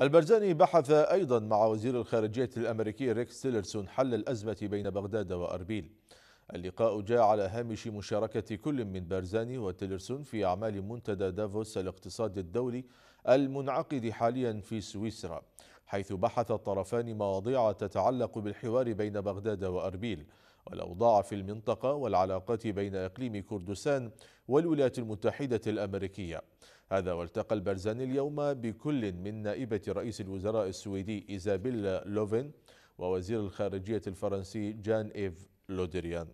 البرزاني بحث أيضا مع وزير الخارجية الأمريكي ريكس تيلرسون حل الأزمة بين بغداد وأربيل اللقاء جاء على هامش مشاركة كل من برزاني وتيلرسون في أعمال منتدى دافوس الاقتصاد الدولي المنعقد حاليا في سويسرا حيث بحث الطرفان مواضيع تتعلق بالحوار بين بغداد وأربيل والأوضاع في المنطقة والعلاقات بين إقليم كردستان والولايات المتحدة الأمريكية هذا والتقى البرزان اليوم بكل من نائبة رئيس الوزراء السويدي إيزابيلا لوفين ووزير الخارجية الفرنسي جان إيف لودريان